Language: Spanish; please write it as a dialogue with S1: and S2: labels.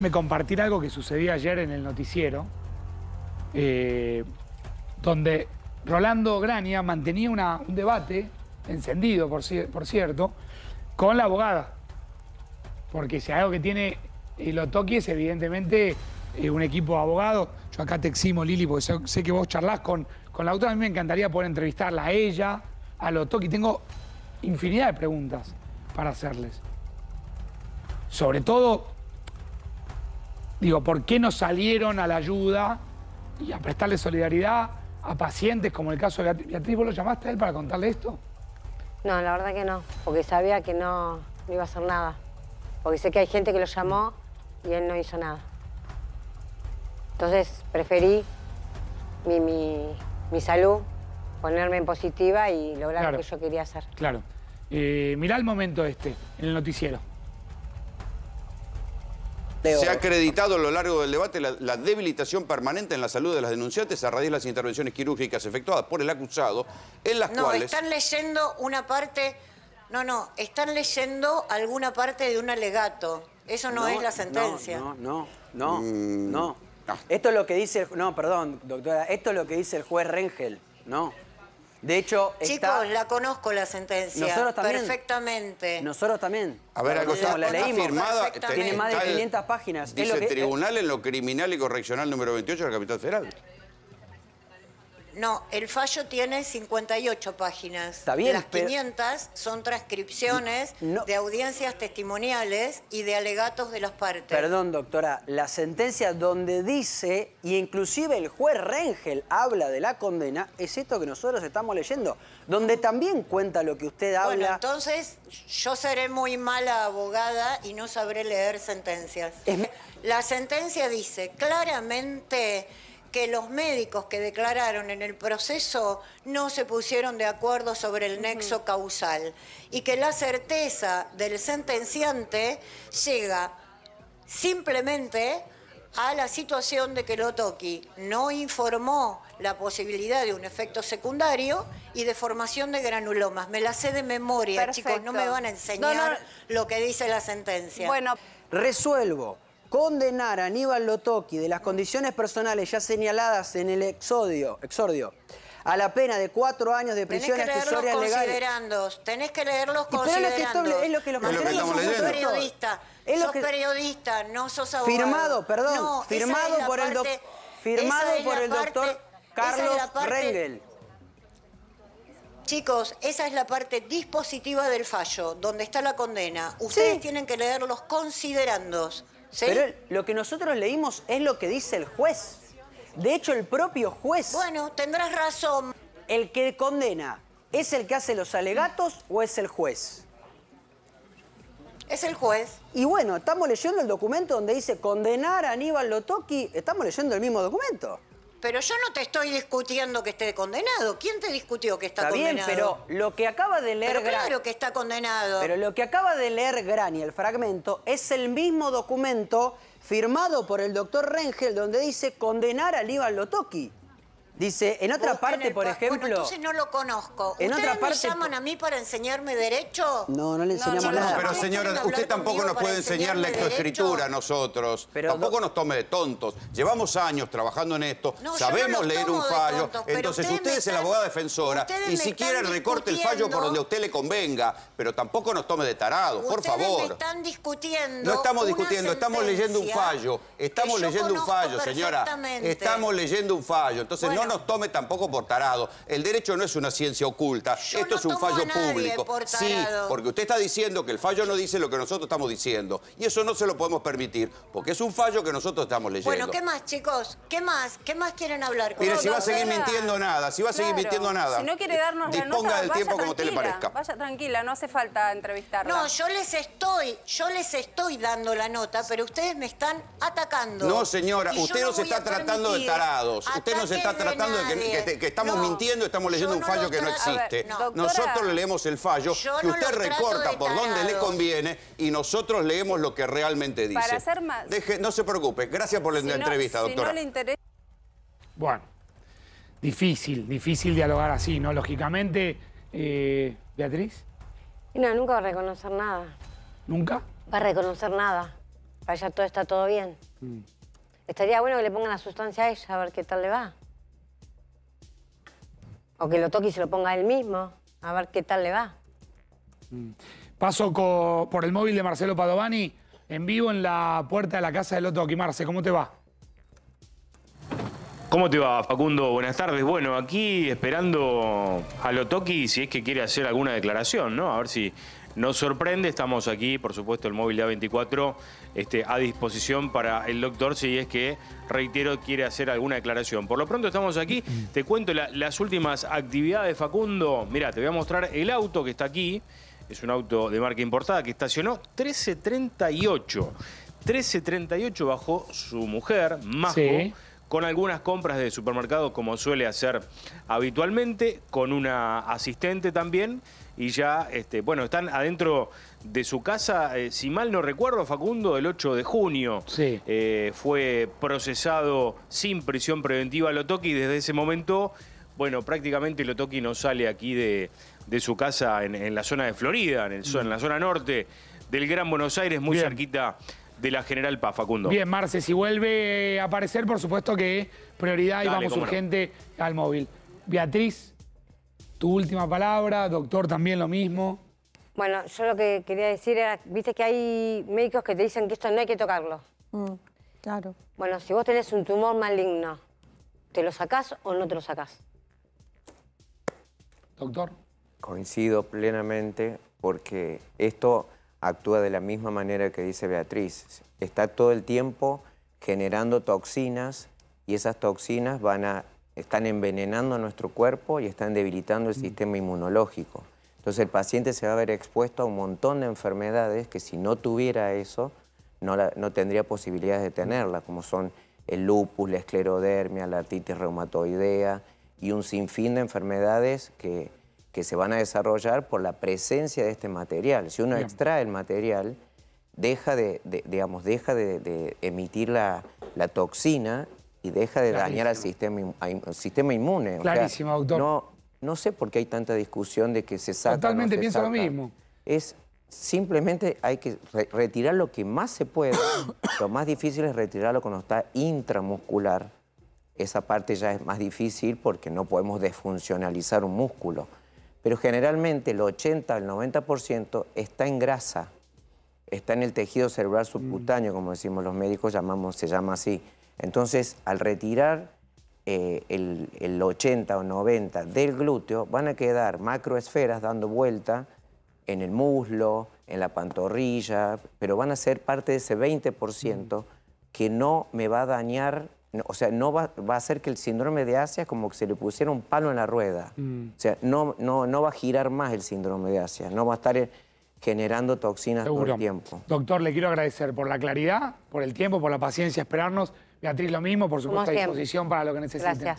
S1: Me compartir algo que sucedía ayer en el noticiero, eh, donde Rolando Grania mantenía un debate, encendido por, cierto, con la abogada. Porque si algo que tiene el Otoki es evidentemente eh, un equipo de abogados. Yo acá te eximo, Lili, porque sé, que vos charlás con, con la autora. A mí me encantaría poder entrevistarla a ella, al Otoki. Tengo infinidad de preguntas para hacerles. Sobre todo Digo, ¿por qué no salieron a la ayuda y a prestarle solidaridad a pacientes como el caso de Beatriz? ¿Vos lo llamaste a él para contarle esto?
S2: No, la verdad que no, porque sabía que no, iba a hacer nada. Porque sé que hay gente que lo llamó y él no hizo nada. Entonces preferí mi, salud, ponerme en positiva y lograr lo que yo quería hacer.
S1: Claro. Eh, mirá el momento este, en el noticiero.
S3: Se ha acreditado a lo largo del debate la, debilitación permanente en la salud de las denunciantes a raíz de las intervenciones quirúrgicas efectuadas por el acusado, en las cuales... No, están
S2: leyendo una parte... No, no, están leyendo alguna parte de un alegato. Eso no, es la sentencia.
S4: No, no, no,
S5: no,
S4: mm, ah. Esto es lo que dice... El... No, perdón, doctora. Esto es lo que dice el juez Rengel, ¿no? De hecho, Chicos, la conozco la sentencia. Nosotros también. Perfectamente. Nosotros también. A ver, la, leímos. tiene más de 500 páginas.
S3: Dice tribunal en lo criminal y correccional número 28 de la capital federal.
S2: No, el fallo tiene 58 páginas. Está bien. Las 500 son transcripciones de audiencias testimoniales y de alegatos de las partes.
S4: Perdón, doctora, la sentencia donde dice, y inclusive el juez Rengel habla de la condena, es esto que nosotros estamos leyendo, donde también cuenta lo que usted habla. Bueno,
S2: entonces yo seré muy mala abogada y no sabré leer sentencias. La sentencia dice claramente que los médicos que declararon en el proceso no se pusieron de acuerdo sobre el nexo causal y que la certeza del sentenciante llega simplemente a la situación de que Lotoki no informó la posibilidad de un efecto secundario y de formación de granulomas. Me la sé de memoria, chicos, no me van a enseñar lo que dice la sentencia. Bueno,
S4: resuelvo condenar a Aníbal Lotoki de las condiciones personales ya señaladas en el exodio, exordio a la pena de cuatro años de prisión legal. Tenés que leerlos
S2: considerandos. Tenés que leerlos
S4: es lo que los considerandos. periodista,
S2: periodista, no sos abogado. Firmado, perdón, firmado por el, doctor Carlos Rengel. Chicos, esa es la parte dispositiva del fallo, donde está la condena.
S4: Ustedes tienen que leer los considerandos. Pero lo que nosotros leímos es lo que dice el juez. De hecho, el propio juez. Bueno, tendrás razón. El que condena, ¿es el que hace los alegatos o es el juez? Es el juez. Y bueno, estamos leyendo el documento donde dice condenar a Aníbal Lotoki. Estamos leyendo el mismo documento.
S2: Pero yo no te estoy discutiendo que esté condenado. ¿Quién te discutió que está, condenado? bien, pero lo que acaba de leer... Pero claro que está
S4: condenado. Pero lo que acaba de leer Grani, el fragmento, es el mismo documento firmado por el doctor Rengel, donde dice condenar a ivan Lotoki. Dice, en otra parte, por ejemplo...
S2: Bueno, entonces no lo conozco. En otra parte, me llaman a mí para enseñarme derecho?
S3: No, no le enseñamos no, Pero señora, usted tampoco nos puede enseñar lectoescritura a nosotros. tampoco nos tome de tontos. Llevamos años trabajando en esto, sabemos leer un fallo. entonces usted es la abogada defensora y si quiere recorte el fallo por donde a usted le convenga, pero tampoco nos tome de tarado, por favor. Me
S2: están discutiendo No estamos discutiendo, estamos leyendo un fallo.
S3: Estamos leyendo un fallo, señora. Estamos leyendo un fallo. Entonces no nos tome tampoco por tarado. El derecho no es una ciencia oculta. Esto es un fallo público. Por sí, porque usted está diciendo que el fallo no dice lo que nosotros estamos diciendo. Y eso no se lo podemos permitir, porque es un fallo que nosotros estamos leyendo. Bueno, ¿qué
S2: más, chicos? ¿Qué más? ¿Qué más quieren hablar Mire, si va a seguir mintiendo
S3: nada, si va a seguir mintiendo nada. Si no quiere darnos la nota, del tiempo como te le parezca.
S2: Vaya tranquila, no hace falta entrevistarla. No, yo les estoy, yo les estoy dando la nota, pero ustedes me están
S5: atacando. No, señora, usted nos está tratando de tarados.
S3: Usted nos está tratando que, estamos mintiendo, estamos leyendo un fallo que no existe. nosotros leemos el fallo, que usted recorta por donde le conviene y nosotros leemos lo que realmente dice. Para hacer más... no se preocupe. Gracias por la
S5: entrevista, doctor
S1: bueno, difícil, difícil dialogar así, ¿no? Lógicamente, eh, Beatriz.
S5: No,
S2: nunca va a reconocer nada. ¿Nunca? Va a reconocer nada. Para ella todo está todo bien. Mm. Estaría bueno que le pongan la sustancia a ella, a ver qué tal le va. O que lo se lo ponga él mismo, a ver qué tal le va.
S1: Mm. Paso por el móvil de Marcelo Padovani, en vivo en la puerta de la casa de Loto Marce, ¿cómo te va?
S6: ¿Cómo te va, Facundo? Buenas tardes. Bueno, aquí esperando a Lotoki si es que quiere hacer alguna declaración, ¿no? A ver si nos sorprende, estamos aquí, por supuesto, el móvil de A24 este, a disposición para el doctor si es que, reitero, quiere hacer alguna declaración. Por lo pronto estamos aquí, te cuento las últimas actividades, de Facundo. Mira, te voy a mostrar el auto que está aquí, es un auto de marca importada que estacionó 1338. 1338 bajo su mujer, Majo con algunas compras de supermercado como suele hacer habitualmente, con una asistente también. Y ya, este, bueno, están adentro de su casa, eh, si mal no recuerdo, Facundo, el 8 de junio eh, fue procesado sin prisión preventiva Lo Lotoki desde ese momento, bueno, prácticamente Lotoki no sale aquí de, su casa en, la zona de Florida, en, mm. la zona norte del Gran Buenos Aires, muy cerquita de la General Paz, Facundo. Bien, Marce,
S1: si vuelve a aparecer, por supuesto que prioridad y vamos urgente al móvil. Beatriz, tu última palabra, doctor también lo mismo. Bueno,
S2: yo lo que quería decir era, viste que hay médicos que te dicen que esto no hay que tocarlo.
S6: Mm, claro.
S2: Bueno, si vos tenés un tumor maligno, ¿te lo sacás o no te lo sacás?
S1: Doctor.
S5: Coincido plenamente porque esto actúa de la misma manera que dice Beatriz. Está todo el tiempo generando toxinas y esas toxinas van a, están envenenando nuestro cuerpo y están debilitando el mm. sistema inmunológico. Entonces el paciente se va a ver expuesto a un montón de enfermedades que si no tuviera eso, no, no tendría posibilidades de tenerla, como son el lupus, la esclerodermia, la artritis reumatoidea y un sinfín de enfermedades que que se van a desarrollar por la presencia de este material. Si uno extrae el material, deja de, digamos, deja de, emitir la, toxina y deja de dañar al sistema, inmune. Clarísimo, doctor. No, sé por qué hay tanta discusión de que se saca. Totalmente pienso lo mismo. Es simplemente hay que retirar lo que más se puede. lo más difícil es retirarlo cuando está intramuscular. Esa parte ya es más difícil porque no podemos desfuncionalizar un músculo pero generalmente el 80 al 90% está en grasa, está en el tejido cerebral mm. subcutáneo, como decimos los médicos, llamamos, se llama así. Entonces, al retirar eh, el, 80 o 90 del glúteo, van a quedar macroesferas dando vuelta en el muslo, en la pantorrilla, pero van a ser parte de ese 20% mm. que no me va a dañar o sea, no va, a hacer que el síndrome de Asia como que se le pusiera un palo en la rueda. Mm. O sea, no, no, no va a girar más el síndrome de Asia, no va a estar eh, generando toxinas por el tiempo.
S1: Doctor, le quiero agradecer por la claridad, por el tiempo, por la paciencia, esperarnos. Beatriz, lo mismo, por supuesto, a disposición para lo que necesiten. Gracias.